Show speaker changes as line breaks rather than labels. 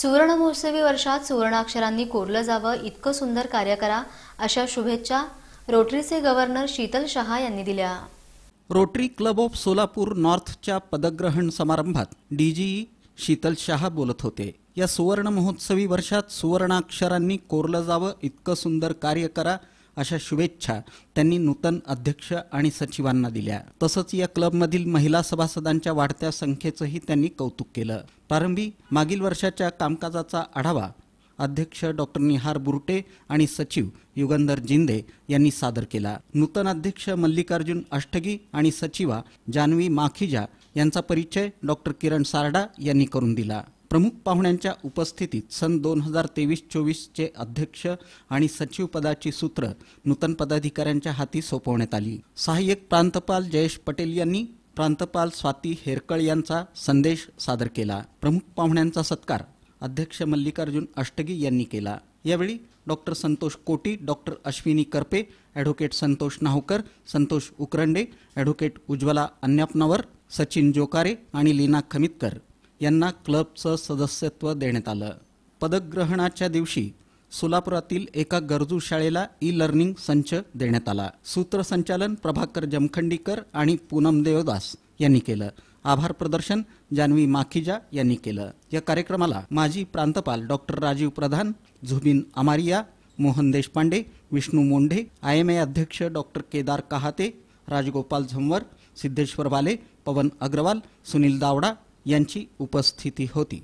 सुवर्ण महोत्सवी वर्षात सुवर्णाक्षरांनी कोरलं जावं इतकं सुंदर कार्य करा अशा शुभेच्छा रोटरीचे गव्हर्नर शीतल शहा यांनी दिल्या
रोटरी क्लब ऑफ सोलापूर नॉर्थच्या पदग्रहण समारंभात डीजी शीतल शहा बोलत होते या सुवर्ण महोत्सवी वर्षात सुवर्णाक्षरांनी कोरलं जावं इतकं सुंदर कार्य करा अशा शुभेच्छा त्यांनी नूतन अध्यक्ष आणि सचिवांना दिल्या तसंच या क्लबमधील महिला सभासदांच्या वाढत्या संख्येचंही त्यांनी कौतुक केलं प्रारंभी मागील वर्षाच्या कामकाजाचा आढावा अध्यक्ष डॉक्टर निहार बुरटे आणि सचिव युगंधर जिंदे यांनी सादर केला नूतन अध्यक्ष मल्लिकार्जुन अष्टगी आणि सचिवा जान्हवी माखीजा यांचा परिचय डॉक्टर किरण सारडा यांनी करून दिला प्रमुख पाहुण्यांच्या उपस्थितीत सन दोन हजार तेवीस चोवीसचे अध्यक्ष आणि सचिव पदाची सूत्र नूतन पदाधिकाऱ्यांच्या हाती सोपवण्यात आली सहाय्यक प्रांतपाल जयेश पटेल यांनी प्रांतपाल स्वाती हेरकळ यांचा संदेश सादर केला प्रमुख पाहुण्यांचा सत्कार अध्यक्ष मल्लिकार्जुन अष्टगी यांनी केला यावेळी doctor Santosh Koti doctor Ashwini Karpe advocate Santosh Nahkar Santosh Ukrande advocate Ujjwala Anyapanavar Sachin Jokare आणि लीना खमितकर यांना क्लबचं सदस्यत्व देण्यात आलं पदकग्रहणाच्या दिवशी सोलापुरातील एका गरजू शाळेला ई लर्निंग संच देण्यात आला सूत्रसंचालन प्रभाकर जमखंडीकर आणि पूनम देवदास यांनी केलं आभार प्रदर्शन जान्हवी माखीजा यांनी केलं या कार्यक्रमाला माजी प्रांतपाल doctor Rajiv Pradhan Zubin Amaria Mohan Deshpande Vishnu Mondhe I M A अध्यक्ष डॉक्टर केदार कहाते राजगोपाल झंवर सिद्धेश्वर बाले पवन अग्रवाल सुनील दावडा यांची उपस्थिती होती